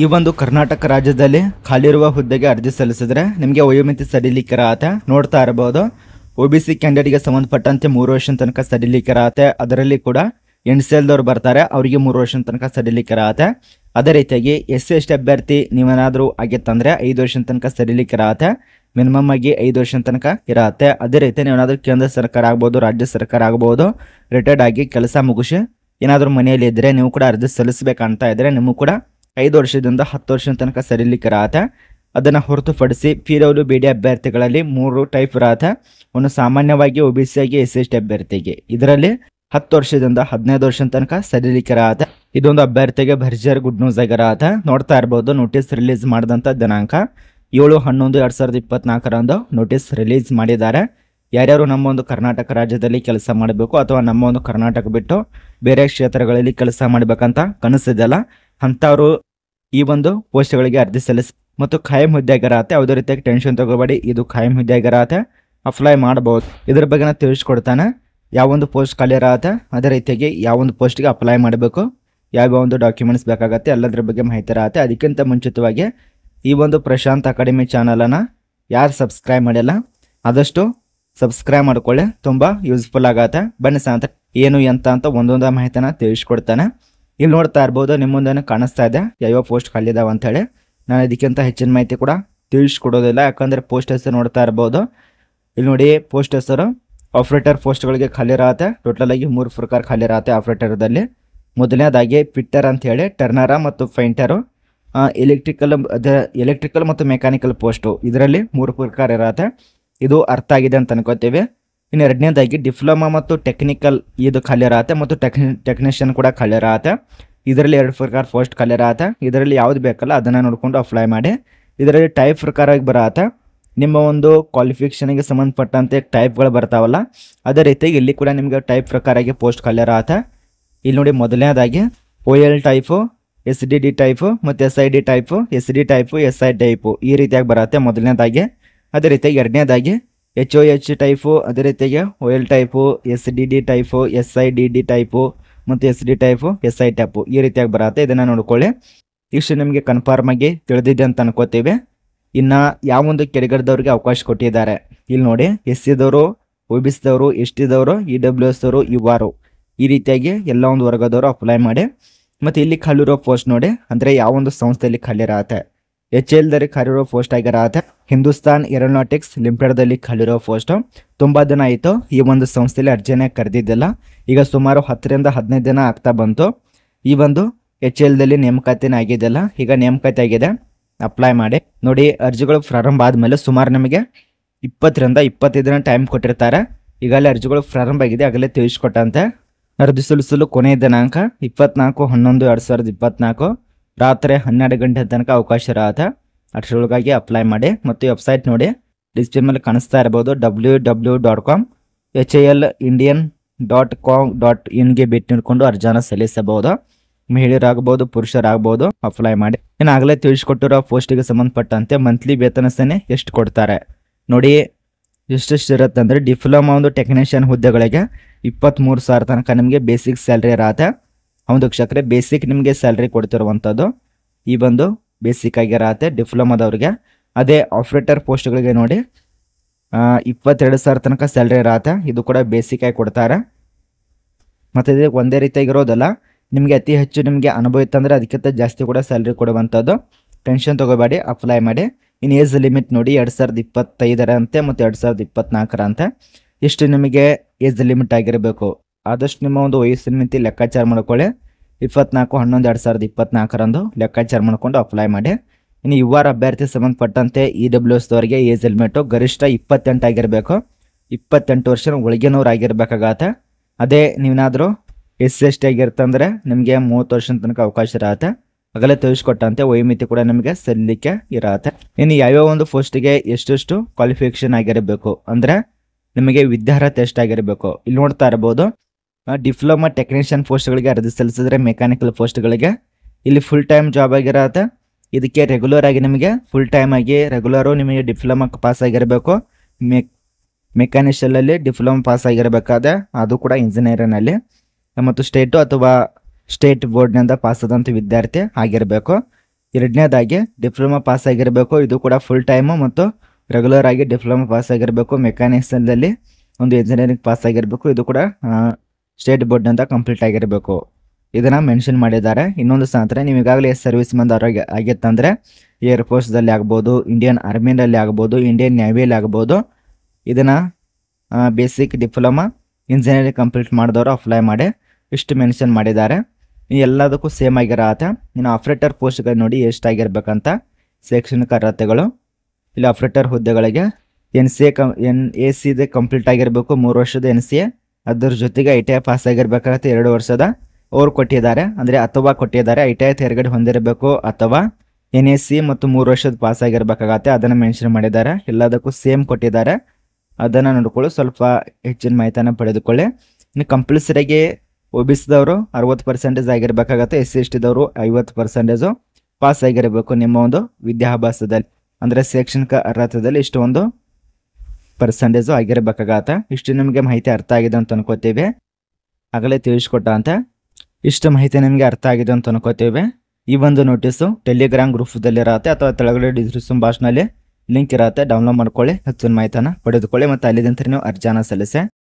ಈ ಒಂದು ಕರ್ನಾಟಕ ರಾಜ್ಯದಲ್ಲಿ ಖಾಲಿರುವ ಹುದ್ದೆಗೆ ಅರ್ಜಿ ಸಲ್ಲಿಸಿದ್ರೆ ನಿಮಗೆ ವಯೋಮಿತಿ ಸಡಿಲಿಕರಾತೆ ನೋಡ್ತಾ ಇರಬಹುದು ಒ ಬಿ ಸಿ ಕ್ಯಾಂಡಿಡೇಟ್ಗೆ ಸಂಬಂಧಪಟ್ಟಂತೆ ಮೂರು ವರ್ಷ ತನಕ ಇರತ್ತೆ ಅದರಲ್ಲಿ ಕೂಡ ಎನ್ ಸಿ ಬರ್ತಾರೆ ಅವರಿಗೆ ಮೂರು ವರ್ಷ ತನಕ ಇರತ್ತೆ ಅದೇ ರೀತಿಯಾಗಿ ಎಸ್ ಸಿ ಎಸ್ ಅಭ್ಯರ್ಥಿ ನೀವೇನಾದರೂ ಆಗಿತ್ತಂದ್ರೆ ಐದು ವರ್ಷ ತನಕ ಸಡಿಲಿಕರಾತೆ ಮಿನಿಮಮ್ ಆಗಿ ಐದು ವರ್ಷ ತನಕ ಇರತ್ತೆ ಅದೇ ರೀತಿ ನೀವೇನಾದರೂ ಕೇಂದ್ರ ಸರ್ಕಾರ ಆಗ್ಬೋದು ರಾಜ್ಯ ಸರ್ಕಾರ ಆಗ್ಬೋದು ರಿಟೈರ್ಡ್ ಆಗಿ ಕೆಲಸ ಮುಗಿಸಿ ಏನಾದರೂ ಮನೆಯಲ್ಲಿ ಇದ್ದರೆ ನೀವು ಕೂಡ ಅರ್ಜಿ ಸಲ್ಲಿಸಬೇಕಂತ ಇದ್ದರೆ ನಿಮಗೂ ಕೂಡ ಐದು ವರ್ಷದಿಂದ ಹತ್ತು ವರ್ಷದ ತನಕ ಸಡಿಲಿಕರಾತ ಅದನ್ನು ಹೊರತುಪಡಿಸಿ ಡಬ್ಲ್ಯೂ ಬಿ ಡಿ ಅಭ್ಯರ್ಥಿಗಳಲ್ಲಿ ಮೂರು ಟೈಪ್ ಇರಾತ ಒಂದು ಸಾಮಾನ್ಯವಾಗಿ ಒ ಬಿ ಆಗಿ ಎಸ್ ಎಸ್ ಟಿ ಅಭ್ಯರ್ಥಿಗೆ ಇದರಲ್ಲಿ ಹತ್ತು ವರ್ಷದಿಂದ ಹದಿನೈದು ವರ್ಷದ ತನಕ ಸಡಿಲಿಕರಾತ ಇದೊಂದು ಅಭ್ಯರ್ಥಿಗೆ ಭರ್ಜರ್ ಗುಡ್ ನ್ಯೂಸ್ ಆಗಿರಾತ ನೋಡ್ತಾ ಇರ್ಬೋದು ನೋಟಿಸ್ ರಿಲೀಸ್ ಮಾಡಿದಂಥ ದಿನಾಂಕ ಏಳು ಹನ್ನೊಂದು ಎರಡು ಸಾವಿರದ ಇಪ್ಪತ್ನಾಲ್ಕರಂದು ನೋಟಿಸ್ ರಿಲೀಸ್ ಮಾಡಿದ್ದಾರೆ ಯಾರ್ಯಾರು ನಮ್ಮ ಒಂದು ಕರ್ನಾಟಕ ರಾಜ್ಯದಲ್ಲಿ ಕೆಲಸ ಮಾಡಬೇಕು ಅಥವಾ ನಮ್ಮ ಒಂದು ಕರ್ನಾಟಕ ಬಿಟ್ಟು ಬೇರೆ ಕ್ಷೇತ್ರಗಳಲ್ಲಿ ಕೆಲಸ ಮಾಡಬೇಕಂತ ಕನಸಿದೆಲ್ಲ ಅಂಥವ್ರು ಈ ಒಂದು ಪೋಸ್ಟ್ಗಳಿಗೆ ಅರ್ಜಿ ಸಲ್ಲಿಸಿ ಮತ್ತು ಖಾಯಂ ಹುದ್ದೆಗಾರತೆ ಯಾವುದೇ ರೀತಿಯಾಗಿ ಟೆನ್ಷನ್ ತಗೋಬೇಡಿ ಇದು ಖಾಯಂ ಹುದ್ದೆಗಾರತೆ ಅಪ್ಲೈ ಮಾಡಬಹುದು ಇದ್ರ ಬಗ್ಗೆ ನಾನು ತಿಳಿಸ್ಕೊಡ್ತಾನೆ ಯಾವೊಂದು ಪೋಸ್ಟ್ ಖಾಲಿ ಇರತ್ತೆ ಅದೇ ರೀತಿಯಾಗಿ ಯಾವೊಂದು ಪೋಸ್ಟ್ಗೆ ಅಪ್ಲೈ ಮಾಡಬೇಕು ಯಾವ ಒಂದು ಡಾಕ್ಯುಮೆಂಟ್ಸ್ ಬೇಕಾಗತ್ತೆ ಎಲ್ಲದರ ಬಗ್ಗೆ ಮಾಹಿತಿ ಇರತ್ತೆ ಅದಕ್ಕಿಂತ ಮುಂಚಿತವಾಗಿ ಈ ಒಂದು ಪ್ರಶಾಂತ್ ಅಕಾಡೆಮಿ ಚಾನಲನ್ನು ಯಾರು ಸಬ್ಸ್ಕ್ರೈಬ್ ಮಾಡಿಲ್ಲ ಆದಷ್ಟು ಸಬ್ಸ್ಕ್ರೈಬ್ ಮಾಡ್ಕೊಳ್ಳಿ ತುಂಬ ಯೂಸ್ಫುಲ್ ಆಗತ್ತೆ ಬನ್ನಿ ಸಾಂತ ಏನು ಎಂತ ಅಂತ ಒಂದೊಂದು ಮಾಹಿತಿನ ತಿಳಿಸ್ಕೊಡ್ತಾನೆ ಇಲ್ಲಿ ನೋಡ್ತಾ ಇರ್ಬೋದು ನಿಮ್ಮ ಕಾಣಿಸ್ತಾ ಇದೆ ಯಾವ್ಯಾವ ಪೋಸ್ಟ್ ಖಾಲಿ ಇದಾವೆ ಅಂತ ಹೇಳಿ ನಾನು ಇದಕ್ಕಿಂತ ಹೆಚ್ಚಿನ ಮಾಹಿತಿ ಕೂಡ ತಿಳಿಸ್ಕೊಡೋದಿಲ್ಲ ಯಾಕಂದರೆ ಪೋಸ್ಟ್ ಹೆಸರು ನೋಡ್ತಾ ಇರ್ಬೋದು ಇಲ್ಲಿ ನೋಡಿ ಪೋಸ್ಟ್ ಹೆಸರು ಆಪ್ರೇಟರ್ ಪೋಸ್ಟ್ಗಳಿಗೆ ಖಾಲಿ ಇರತ್ತೆ ಟೋಟಲ್ ಆಗಿ ಮೂರು ಪ್ರಕಾರ ಖಾಲಿ ಇರತ್ತೆ ಆಪ್ರೇಟರ್ದಲ್ಲಿ ಮೊದಲನೇದಾಗಿ ಪಿಟ್ಟರ್ ಅಂತ ಹೇಳಿ ಟರ್ನರ ಮತ್ತು ಫೈಂಟರು ಎಲೆಕ್ಟ್ರಿಕಲ್ ಎಲೆಕ್ಟ್ರಿಕಲ್ ಮತ್ತು ಮೆಕ್ಯಾನಿಕಲ್ ಪೋಸ್ಟು ಇದರಲ್ಲಿ ಮೂರು ಪ್ರಕಾರ ಇರತ್ತೆ ಇದು ಅರ್ಥ ಆಗಿದೆ ಅಂತ ಅನ್ಕೋತೀವಿ ಇನ್ನು ಎರಡನೇದಾಗಿ ಡಿಪ್ಲೊಮಾ ಮತ್ತು ಟೆಕ್ನಿಕಲ್ ಇದು ಖಾಲಿರಾತೆ ಮತ್ತು ಟೆಕ್ ಟೆಕ್ನಿಷಿಯನ್ ಕೂಡ ಖಾಲಿರಾತೆ ಇದರಲ್ಲಿ ಎರಡು ಪ್ರಕಾರ ಫಸ್ಟ್ ಖಾಲಿರಾತೆ ಇದರಲ್ಲಿ ಯಾವ್ದು ಬೇಕಲ್ಲ ಅದನ್ನು ನೋಡಿಕೊಂಡು ಅಪ್ಲೈ ಮಾಡಿ ಇದರಲ್ಲಿ ಟೈಪ್ ಪ್ರಕಾರವಾಗಿ ಬರತ್ತೆ ನಿಮ್ಮ ಒಂದು ಕ್ವಾಲಿಫಿಕೇಷನ್ಗೆ ಸಂಬಂಧಪಟ್ಟಂತೆ ಟೈಪ್ಗಳು ಬರ್ತಾವಲ್ಲ ಅದೇ ರೀತಿಯಾಗಿ ಇಲ್ಲಿ ಕೂಡ ನಿಮಗೆ ಟೈಪ್ ಪ್ರಕಾರಾಗಿ ಪೋಸ್ಟ್ ಆತ ಇಲ್ಲಿ ನೋಡಿ ಮೊದಲನೇದಾಗಿ O L type S D D type ಮತ್ತು S I D type S D type S I type ಈ ರೀತಿಯಾಗಿ ಬರುತ್ತೆ ಮೊದಲನೇದಾಗಿ ಅದೇ ರೀತಿಯಾಗಿ ಎರಡನೇದಾಗಿ ಎಚ್ ಓ ಎಚ್ ಟೈಪು ಅದೇ ರೀತಿಯಾಗಿ O L type S D D type S I D D type ಮತ್ತು S D type S I type ಈ ರೀತಿಯಾಗಿ ಬರುತ್ತೆ ಇದನ್ನು ನೋಡ್ಕೊಳ್ಳಿ ಇಷ್ಟು ನಿಮಗೆ ಕನ್ಫರ್ಮ್ ಆಗಿ ತಿಳಿದಿದೆ ಅಂತ ಅನ್ಕೋತೀವಿ ಇನ್ನು ಯಾವೊಂದು ಕೆಡಗರ್ದವ್ರಿಗೆ ಅವಕಾಶ ಕೊಟ್ಟಿದ್ದಾರೆ ಇಲ್ಲಿ ನೋಡಿ ಎಸ್ ಸಿದವರು ಒ ಬಿ ಸಿದವರು ಎಸ್ ಟಿದವರು ಇ ಡಬ್ಲ್ಯೂ ಎಸ್ದವರು ಯು ಆರು ಈ ರೀತಿಯಾಗಿ ಎಲ್ಲ ಒಂದು ವರ್ಗದವರು ಅಪ್ಲೈ ಮಾಡಿ ಮತ್ತು ಇಲ್ಲಿ ಖಾಲಿರೋ ಪೋಸ್ಟ್ ನೋಡಿ ಅಂದರೆ ಒಂದು ಸಂಸ್ಥೆಯಲ್ಲಿ ಖಾಲಿ ಇರತ್ತೆ ಎಚ್ ಎಲ್ ದಲ್ಲಿ ಖಾಲಿರೋ ಪೋಸ್ಟ್ ಆಗಿರೋದೆ ಹಿಂದೂಸ್ತಾನ್ ಏರೋನಾಟಿಕ್ಸ್ ಲಿಮಿಟೆಡ್ ಲಿಮಿಟೆಡ್ದಲ್ಲಿ ಕಲಿರೋ ಪೋಸ್ಟ್ ತುಂಬಾ ದಿನ ಆಯಿತು ಈ ಒಂದು ಸಂಸ್ಥೆಯಲ್ಲಿ ಅರ್ಜಿನೇ ಕರೆದಿದ್ದಿಲ್ಲ ಈಗ ಸುಮಾರು ಹತ್ತರಿಂದ ಹದಿನೈದು ದಿನ ಆಗ್ತಾ ಬಂತು ಈ ಒಂದು ಎಚ್ ದಲ್ಲಿ ನೇಮಕಾತಿನೇ ಆಗಿದ್ದಿಲ್ಲ ಈಗ ನೇಮಕಾತಿ ಆಗಿದೆ ಅಪ್ಲೈ ಮಾಡಿ ನೋಡಿ ಅರ್ಜಿಗಳು ಪ್ರಾರಂಭ ಆದ್ಮೇಲೆ ಸುಮಾರು ನಮಗೆ ಇಪ್ಪತ್ತರಿಂದ ಇಪ್ಪತ್ತೈದು ದಿನ ಟೈಮ್ ಕೊಟ್ಟಿರ್ತಾರೆ ಈಗಲೇ ಅರ್ಜಿಗಳು ಪ್ರಾರಂಭ ಆಗಿದೆ ಆಗಲೇ ತಿಳಿಸ್ಕೊಟ್ಟಂತೆ ಅರ್ಜಿ ಸಲ್ಲಿಸಲು ಕೊನೆಯ ದಿನಾಂಕ ಇಪ್ಪತ್ನಾಲ್ಕು ಹನ್ನೊಂದು ಎರಡು ಸಾವಿರದ ಇಪ್ಪತ್ನಾಲ್ಕು ರಾತ್ರಿ ಹನ್ನೆರಡು ಗಂಟೆ ತನಕ ಅವಕಾಶ ಇರತ್ತೆ ಅಷ್ಟರೊಳಗಾಗಿ ಅಪ್ಲೈ ಮಾಡಿ ಮತ್ತು ವೆಬ್ಸೈಟ್ ನೋಡಿ ಡಿಸ್ಪ್ಲೇ ಮೇಲೆ ಕಾಣಿಸ್ತಾ ಇರ್ಬೋದು W W dot com H A L Indian dot com dot ಇನ್ಗೆ ಭೇಟಿ ನೀಡಿಕೊಂಡು ಅರ್ಜಾನ ಸಲ್ಲಿಸಬಹುದು ಮಹಿಳೆಯರಾಗಬಹುದು ಪುರುಷರಾಗಬಹುದು ಅಪ್ಲೈ ಮಾಡಿ ಇನ್ನು ಆಗಲೇ ತಿಳಿಸ್ಕೊಟ್ಟಿರೋ ಪೋಸ್ಟಿಗೆ ಸಂಬಂಧಪಟ್ಟಂತೆ ಮಂತ್ಲಿ ವೇತನ ಸೇನೆ ಎಷ್ಟು ಕೊಡ್ತಾರೆ ನೋಡಿ ಎಷ್ಟೆಷ್ಟು ಇರುತ್ತೆ ಅಂದರೆ ಡಿಪ್ಲೊಮಾ ಒಂದು ಟೆಕ್ನಿಷಿಯನ್ ಹುದ್ದೆಗಳಿಗೆ ಇಪ್ಪತ್ತ್ಮೂರು ಸಾವಿರ ತನಕ ನಿಮಗೆ ಬೇಸಿಕ್ ಸ್ಯಾಲ್ರಿ ಇರತ್ತೆ ಹೌದು ಕ್ಷಕ್ರೆ ಬೇಸಿಕ್ ನಿಮಗೆ ಸ್ಯಾಲ್ರಿ ಕೊಡ್ತಿರುವಂಥದ್ದು ಈ ಬಂದು ಬೇಸಿಕ್ ಆಗಿರತ್ತೆ ಡಿಪ್ಲೊಮಾದವ್ರಿಗೆ ಅದೇ ಆಪ್ರೇಟರ್ ಪೋಸ್ಟ್ಗಳಿಗೆ ನೋಡಿ ಇಪ್ಪತ್ತೆರಡು ಸಾವಿರ ತನಕ ಸ್ಯಾಲ್ರಿ ಇರತ್ತೆ ಇದು ಕೂಡ ಬೇಸಿಕ್ ಆಗಿ ಕೊಡ್ತಾರೆ ಮತ್ತು ಇದು ಒಂದೇ ರೀತಿಯಾಗಿರೋದಲ್ಲ ನಿಮಗೆ ಅತಿ ಹೆಚ್ಚು ನಿಮಗೆ ಅನುಭವ ಇತ್ತಂದರೆ ಅದಕ್ಕಿಂತ ಜಾಸ್ತಿ ಕೂಡ ಸ್ಯಾಲ್ರಿ ಕೊಡುವಂಥದ್ದು ಟೆನ್ಷನ್ ತೊಗೋಬೇಡಿ ಅಪ್ಲೈ ಮಾಡಿ ಇನ್ನು ಏಜ್ ಲಿಮಿಟ್ ನೋಡಿ ಎರಡು ಸಾವಿರದ ಇಪ್ಪತ್ತೈದರಂತೆ ಮತ್ತು ಎರಡು ಸಾವಿರದ ಇಪ್ಪತ್ತ್ನಾಲ್ಕರಂತೆ ಇಷ್ಟು ನಿಮಗೆ ಏಜ್ ಲಿಮಿಟ್ ಆಗಿರಬೇಕು ಆದಷ್ಟು ನಿಮ್ಮ ಒಂದು ವಯಸ್ಸಿನ ಮಿತಿ ಲೆಕ್ಕಾಚಾರ ಮಾಡ್ಕೊಳ್ಳಿ ಇಪ್ಪತ್ನಾಲ್ಕು ಹನ್ನೊಂದು ಎರಡು ಸಾವಿರದ ಇಪ್ಪತ್ನಾಲ್ಕರಂದು ಲೆಕ್ಕಾಚಾರ ಮಾಡಿಕೊಂಡು ಅಪ್ಲೈ ಮಾಡಿ ಇನ್ನು ಯು ಅಭ್ಯರ್ಥಿ ಸಂಬಂಧಪಟ್ಟಂತೆ ಇ ಡಬ್ಲ್ಯೂ ಎಸ್ದವರಿಗೆ ಏಜ್ ಹೆಲ್ಮೆಟು ಗರಿಷ್ಠ ಇಪ್ಪತ್ತೆಂಟು ಆಗಿರಬೇಕು ಇಪ್ಪತ್ತೆಂಟು ವರ್ಷ ಒಳಗಿನವ್ರು ಆಗಿರಬೇಕಾಗತ್ತೆ ಅದೇ ನೀವೇನಾದರೂ ಎಸ್ ಸಿ ಎಸ್ ಟಿ ಆಗಿರ್ತಂದರೆ ನಿಮಗೆ ಮೂವತ್ತು ವರ್ಷದ ತನಕ ಅವಕಾಶ ಇರತ್ತೆ ಆಗಲೇ ತೋರಿಸ್ಕೊಟ್ಟಂತೆ ವಯೋಮಿತಿ ಕೂಡ ನಿಮಗೆ ಸಲ್ಲಿಕೆ ಇರತ್ತೆ ಇನ್ನು ಯಾವ್ಯಾವ ಒಂದು ಪೋಸ್ಟಿಗೆ ಎಷ್ಟೆಷ್ಟು ಕ್ವಾಲಿಫಿಕೇಷನ್ ಆಗಿರಬೇಕು ಅಂದರೆ ನಿಮಗೆ ವಿದ್ಯಾರ್ಹತೆ ಎಷ್ಟಾಗಿರಬೇಕು ಇಲ್ಲಿ ನೋಡ್ತಾ ಇರ್ಬೋದು ಡಿಪ್ಲೊಮಾ ಟೆಕ್ನಿಷಿಯನ್ ಪೋಸ್ಟ್ಗಳಿಗೆ ಅರ್ಜಿ ಸಲ್ಲಿಸಿದ್ರೆ ಮೆಕ್ಯಾನಿಕಲ್ ಪೋಸ್ಟ್ಗಳಿಗೆ ಇಲ್ಲಿ ಫುಲ್ ಟೈಮ್ ಜಾಬ್ ಆಗಿರತ್ತೆ ಇದಕ್ಕೆ ರೆಗ್ಯುಲರ್ ಆಗಿ ನಿಮಗೆ ಫುಲ್ ಟೈಮ್ ಆಗಿ ರೆಗ್ಯುಲರು ನಿಮಗೆ ಡಿಪ್ಲೊಮಾ ಪಾಸ್ ಆಗಿರಬೇಕು ಮೆಕ್ ಮೆಕ್ಯಾನಿಷಿಯಲಲ್ಲಿ ಡಿಪ್ಲೊಮಾ ಪಾಸ್ ಆಗಿರಬೇಕಾದ್ರೆ ಅದು ಕೂಡ ಇಂಜಿನಿಯರಿನಲ್ಲಿ ಮತ್ತು ಸ್ಟೇಟು ಅಥವಾ ಸ್ಟೇಟ್ ಬೋರ್ಡ್ನಿಂದ ಪಾಸ್ ಆದಂಥ ವಿದ್ಯಾರ್ಥಿ ಆಗಿರಬೇಕು ಎರಡನೇದಾಗಿ ಡಿಪ್ಲೊಮಾ ಪಾಸ್ ಆಗಿರಬೇಕು ಇದು ಕೂಡ ಫುಲ್ ಟೈಮು ಮತ್ತು ರೆಗ್ಯುಲರ್ ಆಗಿ ಡಿಪ್ಲೊಮಾ ಪಾಸ್ ಆಗಿರಬೇಕು ಮೆಕ್ಯಾನಿಕ್ಸಲ್ಲಿ ಒಂದು ಇಂಜಿನಿಯರಿಂಗ್ ಪಾಸ್ ಆಗಿರಬೇಕು ಇದು ಕೂಡ ಸ್ಟೇಟ್ ಬೋರ್ಡ್ ಅಂತ ಕಂಪ್ಲೀಟ್ ಆಗಿರಬೇಕು ಇದನ್ನು ಮೆನ್ಷನ್ ಮಾಡಿದ್ದಾರೆ ಇನ್ನೊಂದು ಸ್ಥಾನ ನೀವು ಈಗಾಗಲೇ ಸರ್ವಿಸ್ ಮಂದ ಏರ್ ಆಗಿತ್ತಂದರೆ ಏರ್ಫೋರ್ಸ್ದಲ್ಲಿ ಆಗ್ಬೋದು ಇಂಡಿಯನ್ ಆರ್ಮಿನಲ್ಲಿ ಆಗ್ಬೋದು ಇಂಡಿಯನ್ ನೇವಿಯಲ್ಲಿ ಆಗ್ಬೋದು ಇದನ್ನು ಬೇಸಿಕ್ ಡಿಪ್ಲೊಮಾ ಇಂಜಿನಿಯರಿಂಗ್ ಕಂಪ್ಲೀಟ್ ಮಾಡಿದವರು ಅಪ್ಲೈ ಮಾಡಿ ಇಷ್ಟು ಮೆನ್ಷನ್ ಮಾಡಿದ್ದಾರೆ ಎಲ್ಲದಕ್ಕೂ ಸೇಮ್ ಆಗಿರತ್ತೆ ಇನ್ನು ಆಪ್ರೇಟರ್ ಪೋಸ್ಟ್ಗಳು ನೋಡಿ ಎಷ್ಟಾಗಿರ್ಬೇಕಂತ ಶೈಕ್ಷಣಿಕ ಅರ್ಹತೆಗಳು ಇಲ್ಲಿ ಆಪ್ರೇಟರ್ ಹುದ್ದೆಗಳಿಗೆ ಎನ್ ಸಿ ಎ ಕಂ ಎನ್ ಎ ಸಿದು ಕಂಪ್ಲೀಟ್ ಆಗಿರಬೇಕು ಮೂರು ವರ್ಷದ ಎನ್ ಸಿ ಎ ಅದ್ರ ಜೊತೆಗೆ ಐ ಟಿ ಐ ಪಾಸ್ ಆಗಿರ್ಬೇಕಾಗತ್ತೆ ಎರಡು ವರ್ಷದ ಅವ್ರು ಕೊಟ್ಟಿದ್ದಾರೆ ಅಂದರೆ ಅಥವಾ ಕೊಟ್ಟಿದ್ದಾರೆ ಐ ಟಿ ಐ ತೆರಗಡೆ ಹೊಂದಿರಬೇಕು ಅಥವಾ ಎನ್ ಎಸ್ ಸಿ ಮತ್ತು ಮೂರು ವರ್ಷದ ಪಾಸ್ ಆಗಿರ್ಬೇಕಾಗತ್ತೆ ಅದನ್ನು ಮೆನ್ಷನ್ ಮಾಡಿದ್ದಾರೆ ಎಲ್ಲದಕ್ಕೂ ಸೇಮ್ ಕೊಟ್ಟಿದ್ದಾರೆ ಅದನ್ನು ನೋಡಿಕೊಳ್ಳಿ ಸ್ವಲ್ಪ ಹೆಚ್ಚಿನ ಮಾಹಿತಿಯನ್ನು ಪಡೆದುಕೊಳ್ಳಿ ಇನ್ನು ಕಂಪಲ್ಸರಿಗೆ ಒ ಬಿ ಸಿದವರು ಅರವತ್ತು ಪರ್ಸೆಂಟೇಜ್ ಆಗಿರ್ಬೇಕಾಗತ್ತೆ ಎಸ್ ಸಿ ಎಸ್ ಟಿದವರು ಐವತ್ತು ಪರ್ಸೆಂಟೇಜು ಪಾಸ್ ಆಗಿರಬೇಕು ನಿಮ್ಮ ಒಂದು ವಿದ್ಯಾಭ್ಯಾಸದಲ್ಲಿ ಅಂದರೆ ಶೈಕ್ಷಣಿಕ ಅರ್ಹತದಲ್ಲಿ ಇಷ್ಟೊಂದು ಪರ್ಸೆಂಟೇಜು ಆಗಿರಬೇಕಾಗತ್ತೆ ಇಷ್ಟು ನಿಮಗೆ ಮಾಹಿತಿ ಅರ್ಥ ಆಗಿದೆ ಅಂತ ಅನ್ಕೋತೀವಿ ಆಗಲೇ ತಿಳಿಸ್ಕೊಟ್ಟ ಅಂತ ಇಷ್ಟು ಮಾಹಿತಿ ನಿಮಗೆ ಅರ್ಥ ಆಗಿದೆ ಅಂತ ಅನ್ಕೋತೀವಿ ಈ ಒಂದು ನೋಟಿಸು ಟೆಲಿಗ್ರಾಮ್ ಗ್ರೂಪ್ದಲ್ಲಿ ಇರತ್ತೆ ಅಥವಾ ತೆಳಗಡೆ ಡಿಸ್ಕ್ರಿಪ್ಷನ್ ಬಾಕ್ಸ್ನಲ್ಲಿ ಲಿಂಕ್ ಇರತ್ತೆ ಡೌನ್ಲೋಡ್ ಮಾಡ್ಕೊಳ್ಳಿ ಹೆಚ್ಚಿನ ಮಾಹಿತಿನ ಪಡೆದುಕೊಳ್ಳಿ ಮತ್ತು ಅಲ್ಲಿದಂತ ನೀವು ಅರ್ಜಿನ ಸಲ್ಲಿಸಿ